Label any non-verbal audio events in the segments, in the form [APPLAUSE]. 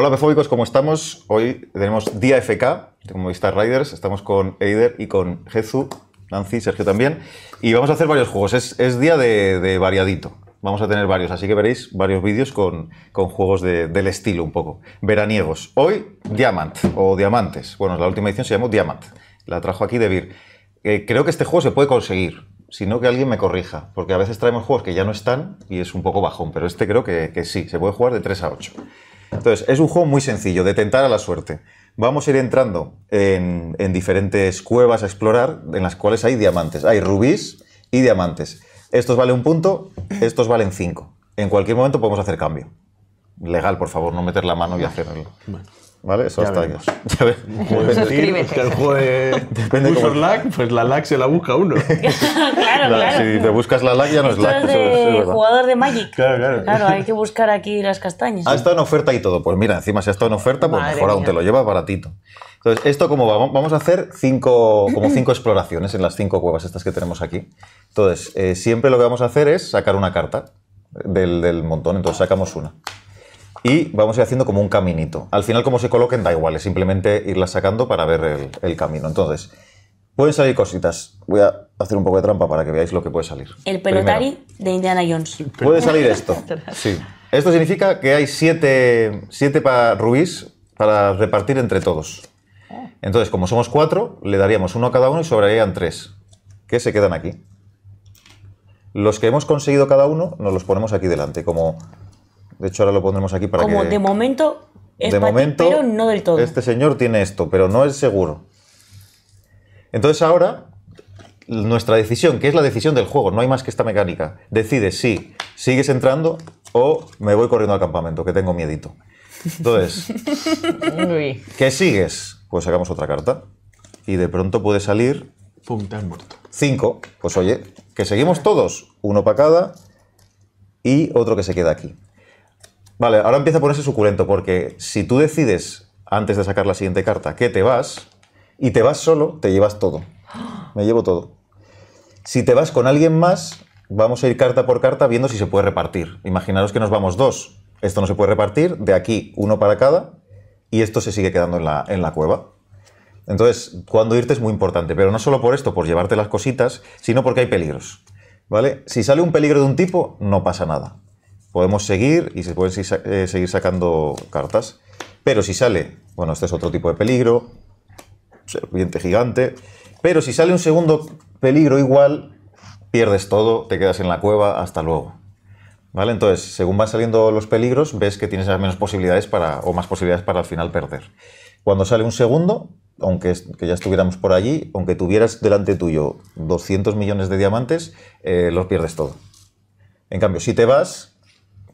Hola, befóbicos, ¿cómo estamos? Hoy tenemos día FK, como Star Riders, estamos con Eider y con Jezu, Nancy, Sergio también, y vamos a hacer varios juegos, es, día de, variadito, vamos a tener varios, así que veréis varios vídeos con, juegos del estilo un poco, veraniegos. Hoy, Diamant, o Diamantes, bueno, la última edición se llamó Diamant, la trajo aquí de Vir. Eh, creo que este juego se puede conseguir, sino que alguien me corrija, porque a veces traemos juegos que ya no están y es un poco bajón, pero este creo que, que sí, se puede jugar de 3 a 8. Entonces, es un juego muy sencillo, de tentar a la suerte. Vamos a ir entrando en, diferentes cuevas a explorar, en las cuales hay diamantes. Hay rubíes y diamantes. Estos valen un punto, estos valen cinco. En cualquier momento podemos hacer cambio. Legal, por favor, no meter la mano y hacerlo. ¿Vale? Eso ya hasta veremos. [LAUGHS] Ya [LAUGHS] el juego de Depende cómo... lag, pues la lag se la busca uno. [LAUGHS] claro, claro. Si te buscas la lag, ya no es lag. Es de jugador de Magic. Claro, claro. Claro, hay que buscar aquí las castañas. Ha estado en oferta y todo. Pues mira, encima si ha estado en oferta, pues mejor aún te lo lleva baratito. Entonces, ¿esto como Vamos a hacer cinco, como cinco exploraciones en las cinco cuevas estas que tenemos aquí. Entonces, eh, siempre lo que vamos a hacer es sacar una carta del, del montón. Entonces, sacamos una y vamos a ir haciendo como un caminito. Al final, como se coloquen, da igual, es simplemente irlas sacando para ver el, camino. Entonces, pueden salir cositas. Voy a hacer un poco de trampa para que veáis lo que puede salir. El pelotari de Indiana Jones. Puede salir esto. [LAUGHS] Sí. Esto significa que hay siete, siete ruiz para repartir entre todos. Entonces, como somos cuatro, le daríamos uno a cada uno y sobrarían tres, que se quedan aquí. Los que hemos conseguido cada uno nos los ponemos aquí delante, como de hecho, ahora lo pondremos aquí para Como que... de momento de momento, pero no del todo. Este señor tiene esto, pero no es seguro. Entonces ahora, nuestra decisión, que es la decisión del juego, no hay más que esta mecánica, decides si sigues entrando o me voy corriendo al campamento, que tengo miedito. Entonces, [LAUGHS] ¿qué sigues? Pues sacamos otra carta. Y de pronto puede salir... Pum, muerto. Cinco. Pues oye, que seguimos todos. Uno para cada y otro que se queda aquí. Vale, ahora empieza a ponerse suculento, porque si tú decides, antes de sacar la siguiente carta, que te vas, y te vas solo, te llevas todo. Me llevo todo. Si te vas con alguien más, vamos a ir carta por carta viendo si se puede repartir. Imaginaros que nos vamos dos. Esto no se puede repartir, de aquí uno para cada, y esto se sigue quedando en la, en la cueva. Entonces, cuando irte es muy importante, pero no solo por esto, por llevarte las cositas, sino porque hay peligros. ¿Vale? Si sale un peligro de un tipo, no pasa nada podemos seguir y se pueden eh, seguir sacando cartas. Pero si sale, bueno, este es otro tipo de peligro, serpiente gigante, pero si sale un segundo peligro igual, pierdes todo, te quedas en la cueva, hasta luego. ¿Vale? Entonces, según van saliendo los peligros, ves que tienes menos posibilidades para, o más posibilidades para al final perder. Cuando sale un segundo, aunque que ya estuviéramos por allí, aunque tuvieras delante tuyo 200 millones de diamantes, eh, los pierdes todo. En cambio, si te vas,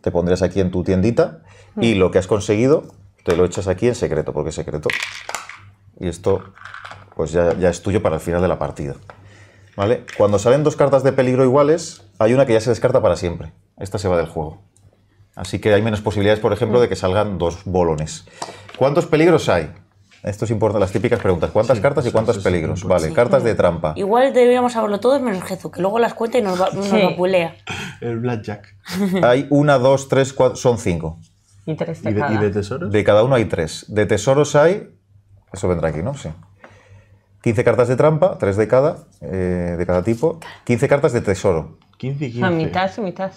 te pondrías aquí en tu tiendita y mm. lo que has conseguido te lo echas aquí en secreto, porque es secreto. Y esto pues ya, ya es tuyo para el final de la partida. ¿Vale? Cuando salen dos cartas de peligro iguales, hay una que ya se descarta para siempre. Esta se va del juego. Así que hay menos posibilidades, por ejemplo, mm. de que salgan dos bolones. ¿Cuántos peligros hay? Esto es importante, las típicas preguntas. ¿Cuántas cartas y cuántos peligros? vale, cartas de trampa. Igual deberíamos saberlo todos menos Jezu, que luego las cuenta y nos, va, nos El blackjack. [LAUGHS] Hay una, dos, tres, cuatro, son cinco. Y de, ¿Y de, cada. tesoros? De cada uno hay tres. De tesoros hay... Eso vendrá aquí, ¿no? Sí. 15 cartas de trampa, Tres de cada, eh, de cada tipo. 15 cartas de tesoro. 15 y 15. A ah, mitad, y mitad.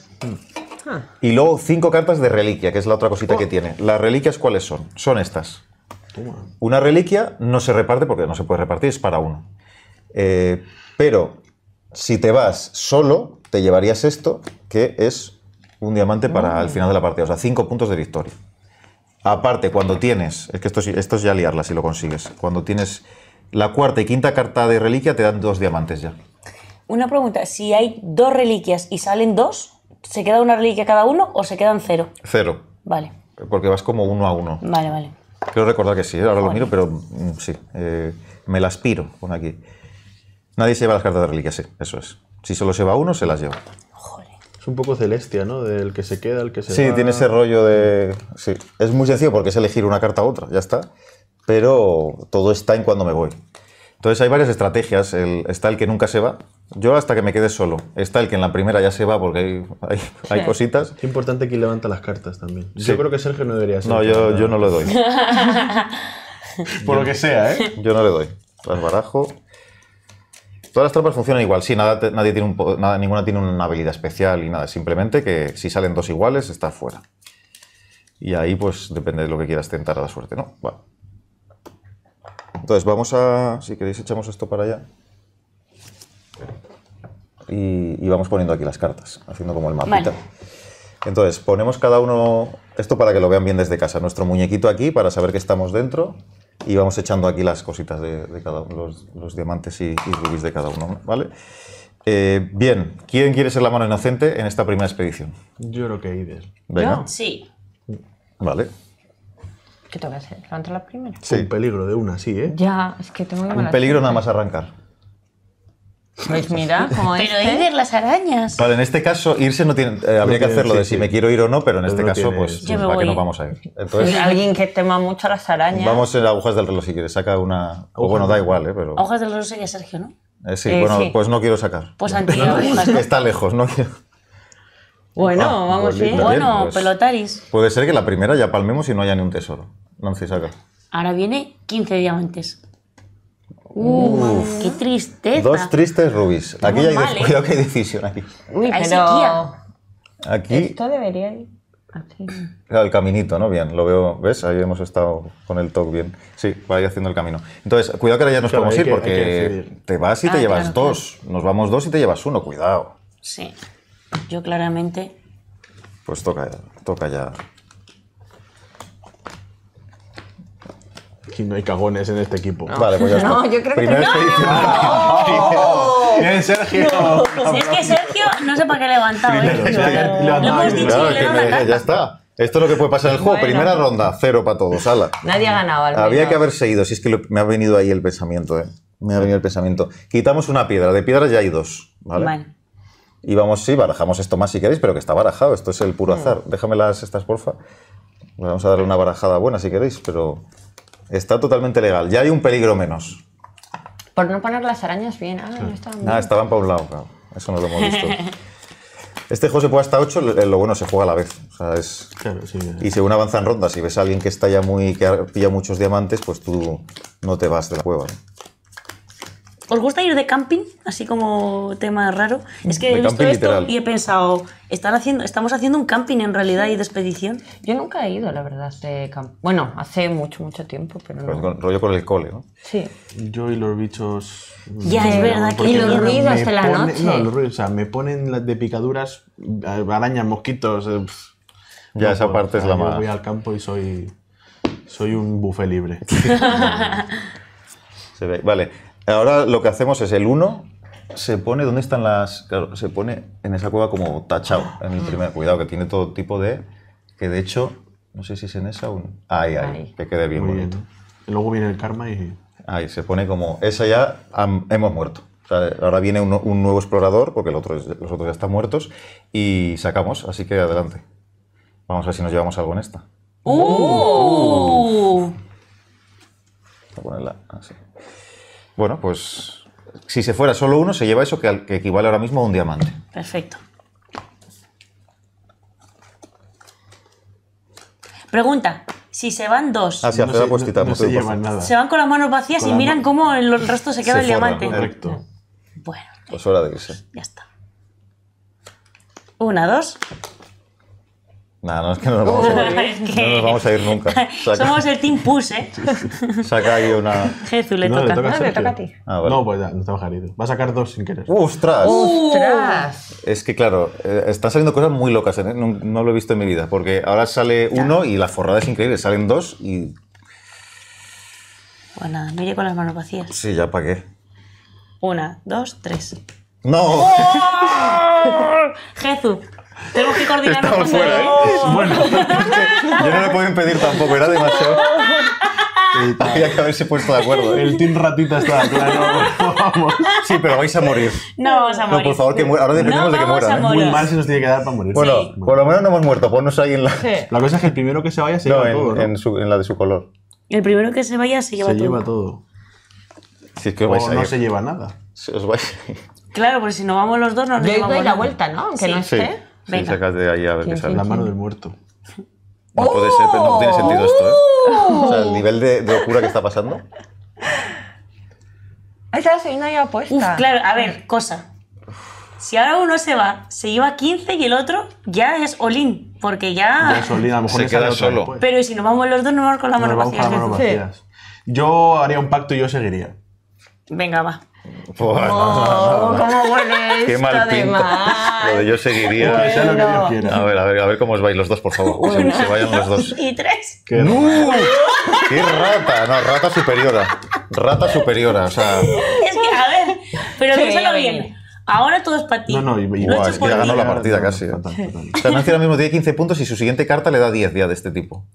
Y luego cinco cartas de reliquia, que es la otra cosita oh. que tiene. ¿Las reliquias cuáles son? Son estas. Una reliquia no se reparte porque no se puede repartir, es para uno. Eh, pero si te vas solo, te llevarías esto, que es un diamante para ah. el final de la partida, o sea, cinco puntos de victoria. Aparte, cuando tienes, es que esto, esto es ya liarla si lo consigues, cuando tienes la cuarta y quinta carta de reliquia, te dan dos diamantes ya. Una pregunta, si hay dos reliquias y salen dos, ¿se queda una reliquia cada uno o se quedan cero? Cero. Vale. Porque vas como uno a uno. Vale, vale. Quiero recordar que sí, ahora lo miro, pero mm, sí, eh, me las piro, pone aquí. Nadie se lleva las cartas de reliquia, sí, eso es. Si solo se va uno, se las lleva. Es un poco celestia, ¿no? Del que se queda, el que se Sí, tiene ese rollo de... Sí, es muy sencillo porque es elegir una carta a otra, ya está. Pero todo está en cuando me voy. Entonces hay varias estrategias. está el que nunca se va. Yo hasta que me quede solo. Está el que en la primera ya se va porque hay, cositas. Es importante que levanta las cartas también. Yo creo que Sergio no debería ser. No, yo, no le doy. [LAUGHS] Por lo que sea, ¿eh? Yo no le doy. Las barajo. Todas las tropas funcionan igual, sí, nada, nadie tiene nada, ninguna tiene una habilidad especial y nada, simplemente que si salen dos iguales está fuera. Y ahí pues depende de lo que quieras tentar a la suerte, ¿no? Bueno. Entonces vamos a, si queréis, echamos esto para allá. Y, vamos poniendo aquí las cartas, haciendo como el mapita. Entonces, ponemos cada uno, esto para que lo vean bien desde casa, nuestro muñequito aquí para saber que estamos dentro y vamos echando aquí las cositas de, cada uno, los, diamantes y, y, rubis de cada uno, ¿vale? Eh, bien, ¿quién quiere ser la mano inocente en esta primera expedición? Yo creo que Ides. ¿Venga? Sí. Vale. ¿Qué tengo que hacer? ¿Levanto la primera? Sí. Un peligro de una, sí, ¿eh? Ya, es que tengo que Un peligro nada más arrancar. Pues mira, [LAUGHS] como Pero este. ir las arañas. Vale, en este caso, irse no tiene. Eh, habría que hacerlo de si me quiero ir o no, pero en este caso, pues, pues para que nos vamos a ir. Entonces, Alguien que tema mucho las arañas. Vamos en agujas del reloj si quieres, saca una. O bueno, da igual, ¿eh? Pero... Agujas del reloj sería Sergio, ¿no? Eh, sí, eh, bueno, pues no quiero sacar. Pues antiguo. No, está lejos, no quiero. Bueno, vamos pues bien. Bueno, pues pelotaris. Puede ser que la primera ya palmemos y no haya ni un tesoro. Nancy, saca. Ahora viene 15 diamantes. Uf, qué tristeza. Dos tristes rubis. Aquí ya hay, mal, que hay decisión. Aquí. Aquí. Esto debería ir. Aquí. el caminito, ¿no? Bien, lo veo, ¿ves? Ahí hemos estado con el toque bien. Sí, va ahí haciendo el camino. Entonces, cuidado que ahora ya nos podemos ir porque te vas y te ah, llevas dos. Nos vamos dos y te llevas uno, cuidado. Sí. Yo claramente. Pues toca, toca ya. Aquí no hay cagones en este equipo. Vale, pues ya está. No, yo creo Primero que. ¡No! [LAUGHS] Bien, Sergio. Si es que Sergio no sé para qué ha levantado. ¿eh? me- ya está. Esto es lo que puede pasar en el juego. Primera ronda, cero para todos. Ala. Nadie ha ganado al Había que haber seguido. si es que me ha venido ahí el pensamiento, ¿eh? Me ha venido el pensamiento. Quitamos una piedra, de piedras ya hay dos, ¿vale? vale y vamos, sí, barajamos esto más si queréis, pero que está barajado, esto es el puro mm. azar. Déjame las estas, porfa. Pues vamos a darle una barajada buena si queréis, pero está totalmente legal. Ya hay un peligro menos. Por no poner las arañas bien. Ah, no estaban para un lado, claro. Eso no lo hemos visto. [LAUGHS] Este juego se juega hasta 8, eh, lo bueno se juega a la vez. O sea, claro, sí, Y según avanzan rondas, si ves a alguien que está ya muy, que pilla muchos diamantes, pues tú no te vas de la cueva. ¿Os gusta ir de camping? Así como tema raro. Es que he visto esto y he pensado, ¿están haciendo, estamos haciendo un camping en realidad y de expedición. Yo nunca he ido, la verdad, de camping. Bueno, hace mucho, mucho tiempo, pero pues rollo con el cole, ¿no? Sí. Yo y los bichos. Ya, es verdad, que y los ruidos hasta la noche. los o sea, me ponen las de picaduras, arañas, mosquitos. Eh, ya, esa parte es la yo Voy al campo y soy, soy un bufé libre. [LAUGHS] Se ve. Vale. Ahora lo que hacemos es el 1 se pone, ¿dónde están las...? se pone en esa cueva como tachado, en mm. primer, cuidado, que tiene todo tipo de... Que de hecho, no sé si es en esa o... En, ahí, ahí, que quede bien bonito. luego viene el karma y... Ahí, se pone como, esa ya hemos muerto. ahora viene un, nuevo explorador, porque el otro los otros ya están muertos, y sacamos, así que adelante. Vamos a ver si nos llevamos algo en esta. ¡Uh! a ponerla así. Bueno, pues si se fuera solo uno, se lleva eso que, equivale ahora mismo a un diamante. Perfecto. Pregunta, si se van dos. Ah, se, van con las manos vacías y miran cómo el resto se queda el diamante. Correcto. Bueno. Pues hora de irse. Ya está. Una, dos nada no es que no nos vamos a ir, es que... no nos vamos a ir nunca. [LAUGHS] Somos el Team Push, ¿eh? Saca ahí una. Jesús, le toca. Le toca a ti. Ah, no, pues ya, no te va a Va a sacar dos sin querer. ¡Ostras! ¡Ostras! Es que, claro, eh, están saliendo cosas muy locas. ¿eh? No, no, lo he visto en mi vida. Porque ahora sale uno y la forrada es increíble. Salen dos y. Bueno, pues mire con las manos vacías. Sí, ya para qué. Una, dos, tres. ¡No! ¡Oh! [LAUGHS] Tenemos que coordinar Estamos fuera, ¿eh? Bueno, [LAUGHS] yo no lo puedo impedir tampoco, era demasiado. Había que haberse puesto de acuerdo. ¿eh? El Team Ratita está claro. Vamos. Sí, pero vais a morir. No vamos a morir. No, por favor, que muera. Ahora dependemos de que muera. ¿eh? Muy mal si nos tiene que dar para morir. Bueno, por lo menos no hemos muerto. Ponos ahí en la. La cosa es que el primero que se vaya se lleva todo. En, en, la de su color. El primero que se vaya se lleva todo. Se lleva todo. o no se lleva nada. os Claro, porque si no vamos los dos, nos Yo doy la vuelta, ¿no? Aunque no esté. Venga. sacas de ahí a ver qué sale. La mano del muerto. No ¡Oh! puede ser, pero no tiene sentido esto, ¿eh? O sea, el nivel de, locura que está pasando. Ahí Esa es una hay apuesta. Uf, claro, a ver, cosa. Si ahora uno se va, se lleva 15 y el otro ya es Olin, porque ya. es Olin, a lo mejor se queda solo. Pero si nos vamos los dos, nos vamos con las manos vacías. Yo haría un pacto y yo seguiría. Venga, va. [LAUGHS] Oh, oh ¿Cómo huele [LAUGHS] Qué mal pinta. Lo yo seguiría. Pues a ver, a ver, a ver cómo os vais los dos, por favor. [LAUGHS] se, vayan los dos. Y tres. ¡Qué, rata! No, rata superiora. Rata superiora. O sea. Es que, a ver, pero lo bien. Ahora todo es para ti. No, no, es que ya ganó la partida casi. Eh. O sea, ahora mismo tiene 15 puntos y su siguiente carta le da 10 ya de este tipo.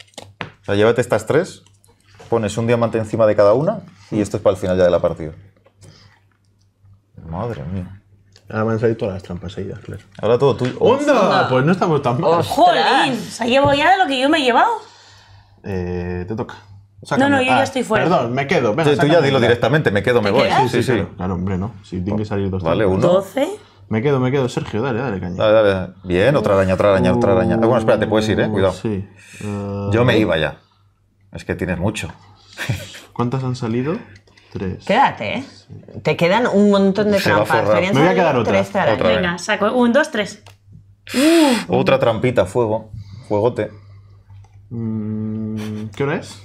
O sea, llévate estas tres, pones un diamante encima de cada una y esto es para el final ya de la partida. Madre mía. Ahora me han salido todas las trampas seguidas, claro. Ahora todo tuyo. ¡Onda! Pues no estamos tan mal. ¡Jolín! Se ha llevado ya de lo que yo me he llevado. Eh, te toca. Sácame. No, no, yo ya ah, estoy fuera. Perdón, me quedo. Venga, tú ya dilo directamente, me quedo, me voy. quedas? Sí, sí, sí. Claro, claro, hombre, no. Si tiene que salir dos. Vale, uno. ¿Doce? Me quedo, me quedo. Sergio, dale, dale, caña. Dale, dale, dale. Bien, otra araña, otra araña, otra araña. Ah, bueno, espérate, puedes ir, eh. Uh, cuidado. Sí. Yo me eh, iba ya. Es que tienes mucho. ¿Cuántas han salido? Tres. Quédate, ¿eh? Te quedan un montón de trampas. Va Me voy a quedar otra. otra Venga, saco. Un, dos, tres. Uh. Otra trampita, fuego. Fuegote. Mm, ¿Qué hora es?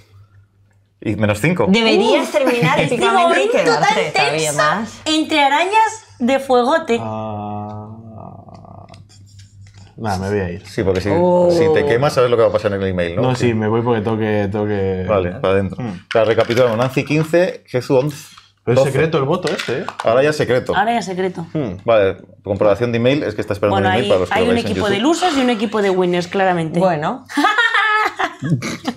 Y menos cinco. Deberías terminar este momento tan tenso entre arañas de fuegote. Ah. Nada, me voy a ir. Sí, porque si, te oh. quemas, sabes lo que va a pasar en el email, ¿no? No, sí, me voy porque toque. toque... Vale, para adentro. Mm. recapitulamos: Nancy 15, Jesús 11. es secreto el voto este, ¿eh? Ahora ya es secreto. Ahora ya es secreto. Mm, vale, comprobación de email es que está esperando bueno, el email para los que Hay un equipo de losers y un equipo de winners, claramente. Bueno. [LAUGHS]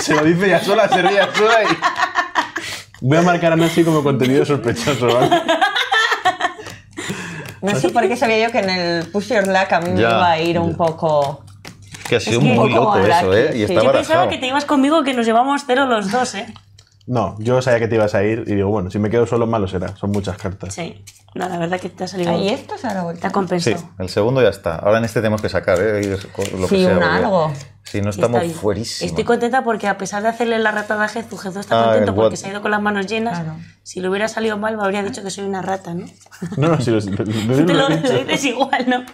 se lo dice ya sola, se ríe [LAUGHS] Voy a marcar a Nancy como contenido sospechoso, ¿vale? No sé por qué sabía yo que en el Push Your Luck a mí me iba a ir un poco... Que ha sido muy loco eso, ¿eh? Y Yo pensaba que te ibas conmigo que nos llevamos cero los dos, ¿eh? No, yo sabía que te ibas a ir y digo, bueno, si me quedo solo, malo será. Son muchas cartas. Sí. No, la verdad que te ha salido. ¿Y esto se ha dado vuelta? Te ha compensado. Sí, el segundo ya está. Ahora en este tenemos que sacar, ¿eh? Lo que sí, un algo. Si no estamos fuerísimos. Estoy contenta porque a pesar de hacerle la rata a Jesús, Jesús está ah, contento porque se ha ido con las manos llenas. Si le hubiera salido mal, me habría dicho que soy una rata, ¿no? No, no, si lo, [LAUGHS] te lo dices igual, ¿no?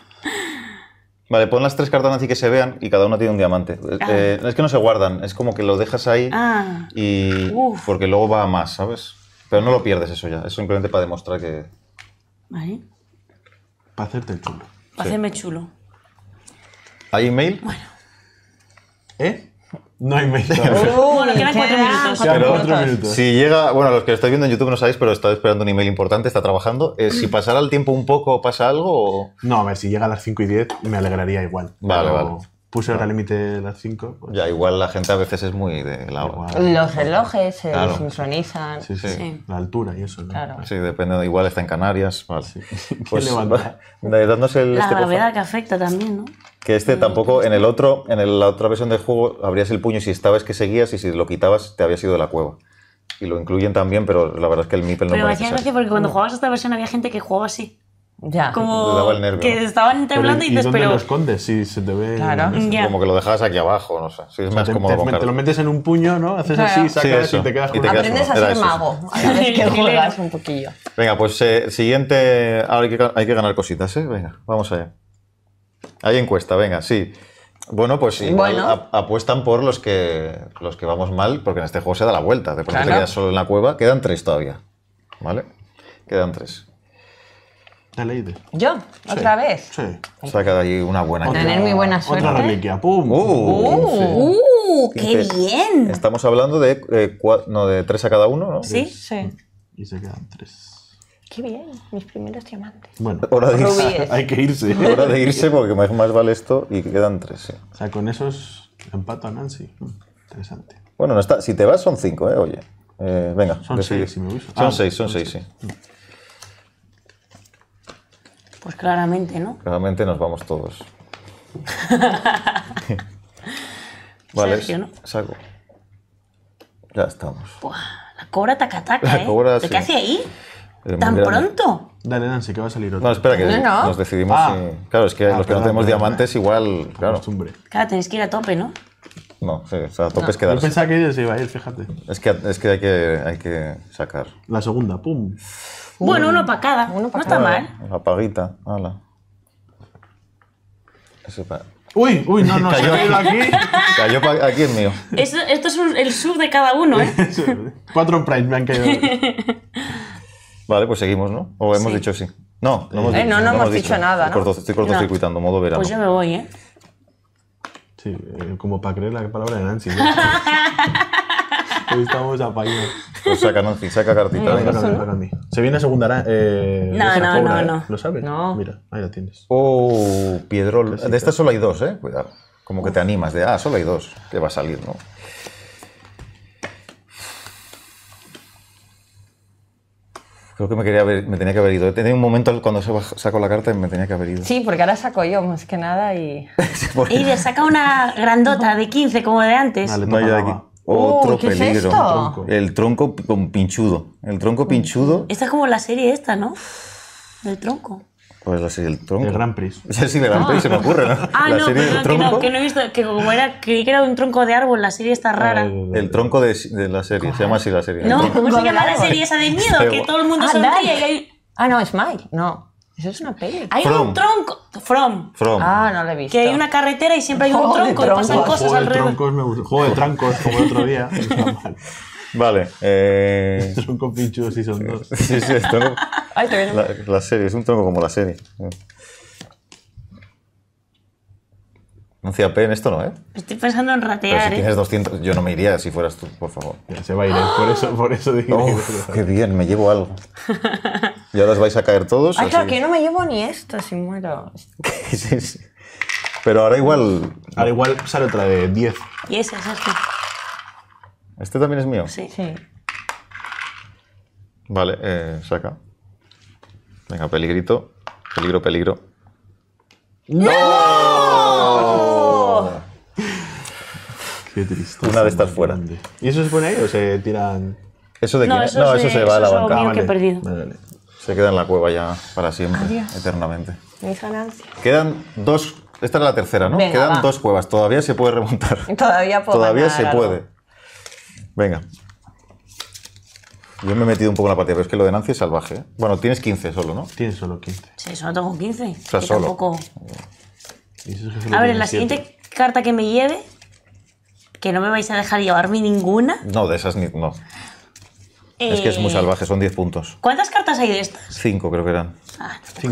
Vale, pon las tres cartas así que se vean y cada una tiene un diamante. Eh, ah. eh, es que no se guardan, es como que lo dejas ahí ah. y. Porque luego va a más, ¿sabes? Pero no lo pierdes eso ya, es simplemente para demostrar que. Vale. Para hacerte el chulo. Para chulo. ¿Hay email? Bueno. ¿Eh? No hay Si llega, bueno, los que lo estáis viendo en YouTube no sabéis, pero está esperando un email importante, está trabajando. Eh, si mm. pasara el tiempo un poco, ¿pasa algo? No, a ver, si llega a las 5 y 10, me alegraría igual. Vale, vale puse ahora límite las 5. Pues ya, igual la gente a veces es muy de la hora. Los relojes se sincronizan. Sí, sí. La altura y eso, ¿no? Claro. Sí, depende. Igual está en Canarias. Vale. [LAUGHS] Pues, [LAUGHS] la este gravedad que afecta también, ¿no? Que este tampoco, en el otro, en la otra versión del juego, abrías el puño y si estabas que seguías y si lo quitabas te habías ido de la cueva. Y lo incluyen también, pero la verdad es que el Mipel no Pero me hacía gracia porque cuando mm. jugabas esta versión había gente que jugaba así. Ya. Como daba el nervio. que estaban temblando y, y dónde lo escondes si se te ve? Claro. Como que lo dejabas aquí abajo, no sé. Si es más te, cómodo. Te, lo metes en un puño, ¿no? Haces así, sacas y te quedas con te Aprendes a ser mago. A ver, vez [LAUGHS] que juegas un poquillo. Venga, pues eh, siguiente. Ahora hay que, hay que ganar cositas, ¿eh? Venga, vamos allá. Hay encuesta, venga, sí. Bueno, pues sí, apuestan por los que, los que vamos mal, porque en este juego se da la vuelta. Después claro. te quedas solo en la cueva. Quedan tres todavía. ¿Vale? Quedan tres. Dale, ¿Yo? ¿Otra vez? Sí. Saca de ahí una buena. tener muy buena suerte. Otra reliquia. ¡Pum! ¡Uh! uh, uh qué bien! Estamos hablando de, eh, no, de tres a cada uno, ¿no? Sí, sí. Y se quedan tres. Qué bien, mis primeros diamantes. Bueno, hora de irse. [LAUGHS] Hay que irse. [LAUGHS] Hora de irse porque más, más vale esto y quedan tres. O sea, con esos empato a Nancy. Mm, interesante. Bueno, no está. Si te vas son cinco, ¿eh? Oye. Eh, venga. Son seis, si me gusta. Ah, son seis, son, seis, sí. Pues claramente, ¿no? Claramente nos vamos todos. [LAUGHS] vale, Sergio, Ya estamos. Buah, la cobra taca -taca, ¿eh? ¿Qué hace ahí? Eh, ¿Tan pronto? Dale, Nancy, que va a salir otro. No, espera, que no, nos decidimos. Ah. claro, es que ah, los que no tenemos diamantes, igual. Claro. Costumbre. claro, tenéis que ir a tope, ¿no? No, sí, o sea, a tope es es quedarse. Yo pensaba que ella se iba a ir, fíjate. Es que, es que, hay, que hay que sacar. La segunda, pum. Bueno, uno para cada. Uno para no está mal. La paguita, hala. Uy, uy, no, no, cayó, aquí. Cayó aquí el mío. Esto, esto es el sub de cada uno, ¿eh? [LAUGHS] Cuatro primes me han caído. [LAUGHS] Vale, pues seguimos, ¿no? O hemos dicho sí. No, no hemos, eh, dicho, nada. ¿no? Corto, estoy cortocircuitando, modo verano. Pues yo me voy, ¿eh? Sí, eh, como para creer la palabra de Nancy. [LAUGHS] Hoy estamos a Pues saca Nancy, saca cartita. Se viene a segunda. Eh, no, no, no, ¿eh? no. ¿Lo sabes? No. Mira, ahí la tienes. Oh, Piedrol. De estas solo hay dos, ¿eh? Cuidado. Como que te animas, de ah, solo hay dos, que va a salir, ¿no? Creo que me, quería ver me tenía que haber ido. Tenía un momento cuando saco la carta y me tenía que haber ido. Sí, porque ahora saco yo más que nada y. [LAUGHS] Y le saca una grandota de 15 como de antes. Oh, Otro peligro. El tronco pinchudo. El tronco pinchudo. Esta es como la serie esta, ¿no? El tronco. Pues la serie del tronco? El Grand Prix. Es serie del Grand Prix se me ocurre, ¿no? Ah, no, serie Que no, que no he visto, que como era, que era un tronco de árbol, la serie está rara. El, tronco de, la serie, se llama así la serie. No, ¿cómo se llama la serie esa de [LAUGHS] miedo? que todo el mundo ah, se sonríe y hay... Ah, no, es Mike, no. Eso es una peli. Hay un tronco. From. From. Ah, no lo he visto. Que hay una carretera y siempre hay un tronco, y pasan cosas alrededor. Juego de troncos, me gusta. Juego de como el otro día. [LAUGHS] Vale. Eh... Son compinchudos y son dos. [LAUGHS] Sí, sí, es tronco. Ay, te La, serie, es un tronco como la serie. Un hacía en esto no, ¿eh? Estoy pensando en ratear. si ¿eh? tienes 200, yo no me iría si fueras tú, por favor. Ya se va a ir, ¿eh? por eso, por eso oh, qué bien, me llevo algo. [LAUGHS] Y ahora os vais a caer todos. Ay, claro, que yo no me llevo ni esto si muero. [LAUGHS] sí, sí. Pero ahora igual. Ahora igual sale otra de 10. Y esa es así. ¿Este también es mío? Sí. sí. Vale, eh, saca. Venga, peligrito. Peligro, peligro. ¡No! Qué triste. Una de estas fuera. ¿Y eso se pone ahí o se tiran? ¿Eso de quién? Eso no, eso, se, va a la banca. Vale, Se queda en la cueva ya para siempre, eternamente. Quedan dos. Esta era la tercera, ¿no? Quedan dos cuevas. Todavía se puede remontar. [LAUGHS] Todavía puedo Todavía se puede. Venga. Yo me he metido un poco en la partida pero es que lo de Nancy es salvaje. ¿eh? Bueno, tienes 15 solo, ¿no? Tienes solo 15. Sí, solo tengo 15. O sea, solo. A ver, la siguiente carta que me lleve, que no me vais a dejar llevarme ninguna. No, de esas no. Es que es muy eh, salvaje, son 10 puntos. ¿Cuántas cartas hay de estas? 5 creo que eran. Ah, sí,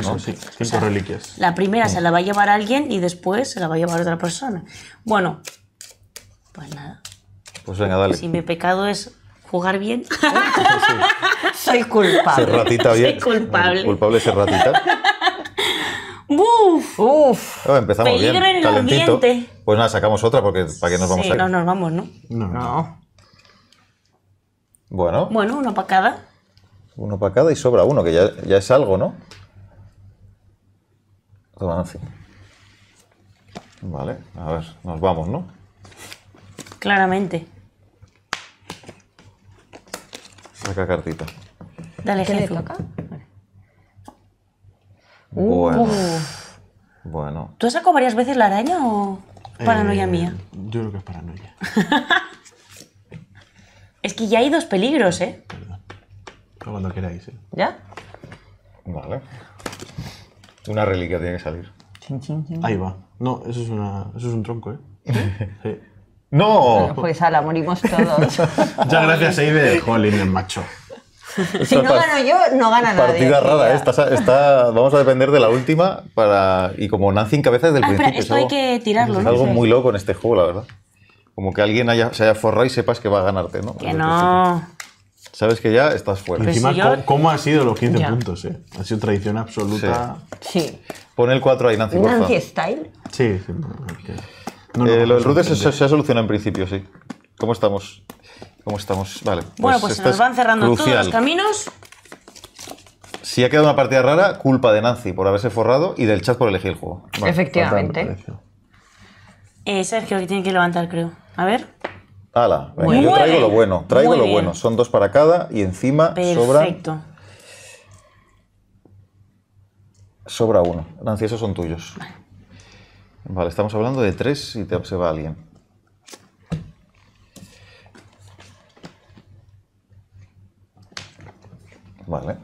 cinco reliquias. La primera mm. se la va a llevar alguien y después se la va a llevar otra persona. Bueno, pues nada. Pues venga, dale. Si mi pecado es jugar bien, [LAUGHS] soy culpable. Ser ratita bien. Soy culpable. Culpable ser ratita. Uf, ¡Uf! Ah, empezamos Peligro bien, en el ambiente. Pues nada, sacamos otra porque para que nos vamos sí, a ir. No nos vamos, ¿no? No. Bueno. Bueno, uno para cada. Uno para cada y sobra uno, que ya, ya es algo, ¿no? Toma, Vale, a ver, nos vamos, ¿no? Claramente. Saca cartita. Dale, ¿Qué le toca? Uh. Bueno. Bueno. ¿Tú has sacado varias veces la araña o paranoia eh, mía? Yo creo que es paranoia. [LAUGHS] es que ya hay dos peligros, ¿eh? cuando queráis, ¿eh? ¿Ya? Vale. Una reliquia tiene que salir. Ahí va. No, eso es, una, eso es un tronco, ¿eh? sí. ¡No! Pues ala, morimos todos. [LAUGHS] Ya gracias, Eide. Jolín, el macho. Si no gano yo, no gana nadie. Partida rara, esta, vamos a depender de la última para y como Nancy en cabeza desde el principio. esto hay que tirarlo. ¿no? Es algo muy loco en este juego, la verdad. Como que alguien haya, se haya forrado y sepas que va a ganarte, ¿no? Que no. Sabes que ya estás fuera. Pues Encima, ¿cómo han sido los 15 puntos? Eh? Ha sido tradición absoluta. Sí. sí. Pon el 4 ahí, Nancy. ¿Nancy Style? Sí, sí. Okay. Eh, los no, se, se, ha solucionado en principio, sí. ¿Cómo estamos? ¿Cómo estamos? Vale. Pues bueno, pues, se nos van cerrando todos los caminos. Si ha quedado una partida rara, culpa de Nancy por haberse forrado y del chat por elegir el juego. Efectivamente. Eh, Sergio, que tiene que levantar, creo. A ver. ¡Hala! yo traigo lo bueno, traigo lo bueno. Son dos para cada y encima sobra. Perfecto. Sobra uno. Nancy, esos son tuyos. Vale, estamos hablando de tres si te, observa alguien. Vale. Vale.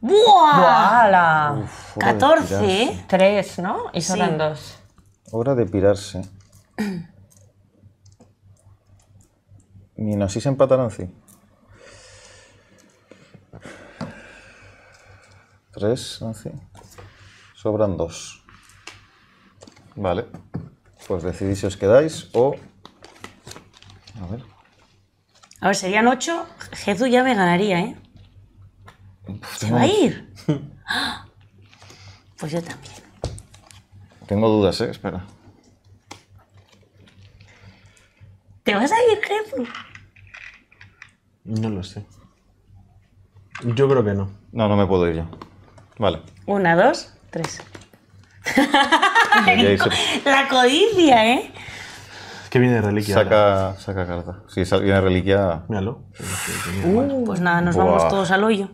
¡Buah! 14. 3 ¿no? Y Sí. sobran dos. Hora de pirarse. [CLEARS THROAT] Ni así se empataron, sí. 3, así. Ah, Sobran dos. Vale. Pues decidís si os quedáis o... A ver. A ver, serían 8. Jezu ya me ganaría, ¿eh? ¿Se va a ir? [LAUGHS] ¡Ah! pues yo también. Tengo dudas, ¿eh? Espera. ¿Te vas a ir, Jezu? No lo sé. Yo creo que no. No, no me puedo ir yo. Vale. Una, dos, tres. [LAUGHS] la codicia, ¿eh? que viene de reliquia? Saca, saca carta. Si viene de reliquia. Míralo. Uh, pues nada, nos vamos todos al hoyo.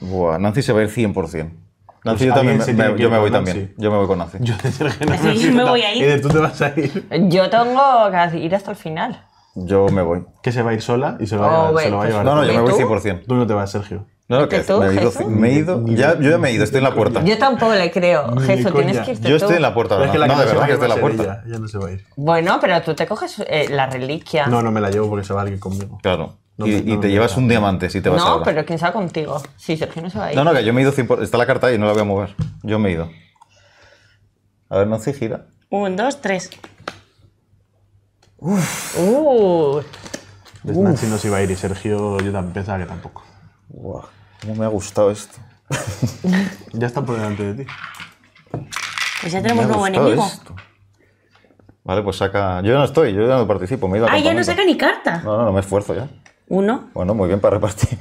Buah, Nancy se va a ir 100%. Nancy, yo pues también me, yo me voy también. Yo me voy con Nancy. Yo, te voy a ir. Yo tengo que ir hasta el final. Yo me voy. Que se va a ir sola y se, va oh, se lo va a pues llevar. No, no, yo me voy 100%. Tú no te vas, Sergio. No, que me, he ido, yo ya me he ido, estoy en la puerta. Yo tampoco le creo. Jesús, tienes que irte Yo estoy en la puerta, la no, de verdad que estoy en la puerta. ya no se va a ir. Bueno, pero tú te coges eh, la reliquia. No, no me la llevo porque se va alguien conmigo. Claro. y, te llevas un diamante si te vas a No, pero quién sabe contigo. Sí, Sergio no se va a ir. No, no, que yo me he ido. está la carta ahí, no la voy a mover. Yo me he ido. A ver, no se gira. Un, dos, tres. Uf. Uh. Pues Nancy no se iba a ir y Sergio yo pensaba que tampoco. Wow. Cómo me ha gustado esto. [LAUGHS] ya están por delante de ti. Pues ya tenemos nuevo enemigo. Vale, pues saca. Yo ya no estoy, yo ya no participo. ah, ya no saca ni carta. No, no, no me esfuerzo ya. Uno. Bueno, muy bien para repartir.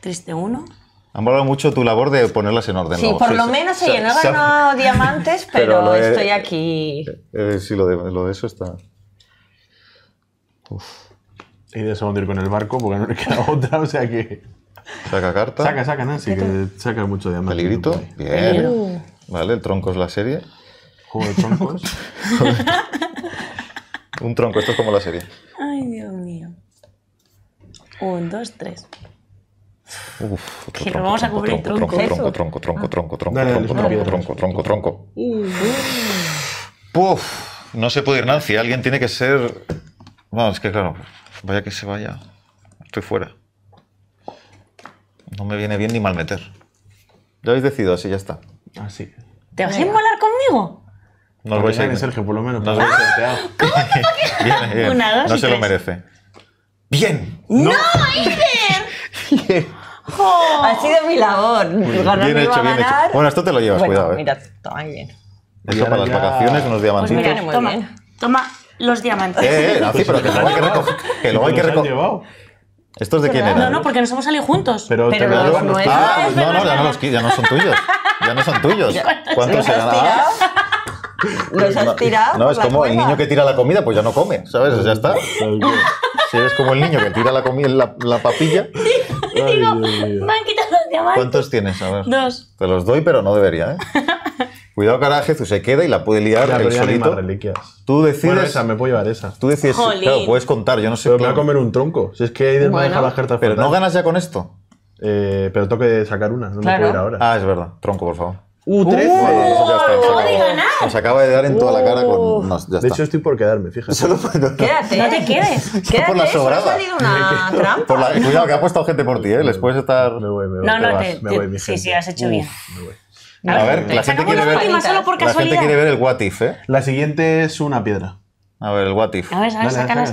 Triste uno. Han valorado mucho tu labor de ponerlas en orden. Sí, por lo menos se, No llenaban diamantes, pero, estoy aquí. Eh, eh, sí, lo de, eso está. Uf. He ido a con el barco porque no le queda [LAUGHS] otra, o sea que. Saca carta. Saca, saca, Nancy, que saca mucho diamante. Peligrito. Bien. Uh. Vale, el tronco es la serie. Juego de troncos. [LAUGHS] Un tronco, esto es como la serie. Ay, Dios mío. Un, dos, tres. Uf, que tronco, vamos a cubrir tronco, tronco, tronco, ah. tronco, tronco, tronco, tronco, tronco, tronco, tronco, tronco, Puf, no se puede ir Nancy, alguien tiene que ser... Vamos, no, es que claro, vaya que se vaya, estoy fuera no me viene bien ni mal meter. Lo habéis decidido así, ya está. Así. Ah, ¿Te vas a inmolar conmigo? No vais a ir. Sergio, por lo menos. No [LAUGHS] ¿Cómo te [LAUGHS] bien, Una, dos, No se lo merece. ¡Bien! ¡No, Iker! [LAUGHS] Oh. Ha sido mi labor. Ganar bien hecho, bien hecho. Bueno, esto te lo llevas, cuidado. ¿eh? mira, toma bien. Esto para las vacaciones, unos Pues diamantitos. mira, Toma, toma los diamantes. Eh, eh así, ah, pero que luego hay que recoger. Que luego hay que, recoger. ¿Estos de quién eran? No, no, porque nos hemos salido juntos. Pero, pero te los, los, ah, no, no, ya no, los, ya no son tuyos. Ya no son tuyos. ¿Cuántos se ganaba? ¿Los has tirado? No, es como el niño que tira la comida, pues ya no come, ¿sabes? ya está. [LAUGHS] Si eres como el niño que tira la comida, la, papilla. [LAUGHS] Digo, me han quitado los diamantes. ¿Cuántos tienes? A Dos. Te los doy, pero no debería, ¿eh? [LAUGHS] Cuidado que ahora Jesús se queda y la puede liar él solito. reliquias. Tú decides. Bueno, esa, me puedo llevar esa. Tú decides. Jolín. Claro, puedes contar, yo no sé. Pero me voy a comer un tronco. Si es que Aiden bueno. me deja las cartas Pero no ganas ya con esto. Eh, pero tengo que sacar una, no claro. me puedo ir ahora. Ah, es verdad. Tronco, por favor. Uh, 13. Uh, ya está, uh, acaba de dar en toda la cara con. Uh. de hecho, estoy por quedarme, fíjate. Solo por... Quédate, no te quedes. Quédate, por la sobrada. una trampa. la... Cuidado, que ha puesto gente por ti, ¿eh? Les puedes estar. Me voy, No, no, te, Sí, sí, has hecho bien. Me voy. A, ver, la gente, quiere ver, solo por la gente quiere ver el what if, ¿eh? La siguiente es una piedra. A ver, el what if. A ver, a ver, sácalas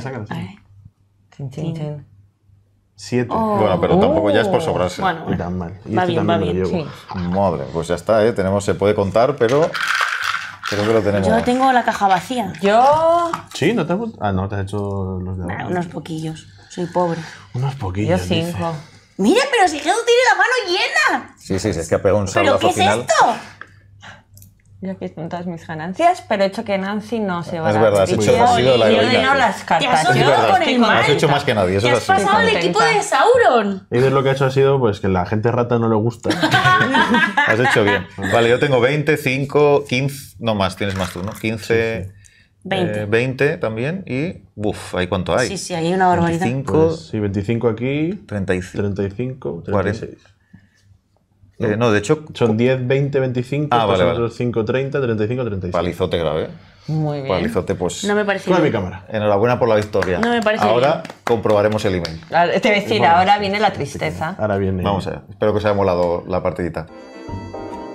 Siete. Bueno, pero tampoco ya es por uh. sobrarse. Bueno, Tan mal. Y va bien, va bien. Sí. Ah, madre, pues ya está, ¿eh? Tenemos, se puede contar, pero creo que lo tenemos. Yo tengo la caja vacía. Yo. Sí, no te has. Ah, no, te has hecho los de unos poquillos. Soy pobre. Unos poquillos. Yo cinco. Dice. Mira, pero si Jesús tiene la mano llena. Sí, sí, sí es que ha pegado un ¿Pero qué final. es esto? Yo aquí visto todas mis ganancias, pero he hecho que Nancy no se va a Es verdad, has hecho, más sido la heroína. Yo no las cartas. Te has con el mal. Has hecho más que nadie, eso Te has es así. pasado el equipo de Sauron. Y lo que ha hecho ha sido pues que la gente rata no le gusta. [LAUGHS] has hecho bien. Vale, yo tengo 20, 5, 15, no más, tienes más tú, ¿no? 15... 20. 20 eh, también y, uff, ¿hay cuánto hay? Sí, sí, hay una barbaridad. 25, pues sí, 25 aquí, 35, 35 36. No. de hecho... Son 10, 20, 25, ah, vale, 5, 30, 35, 36. Palizote grave. Muy bien. Palizote, pues... No me parece mi cámara. Enhorabuena por la victoria. No me parece Ahora comprobaremos el email. Ah, te voy a decir, ahora viene la tristeza. Ahora viene. Vamos allá. Espero que os haya molado la partidita.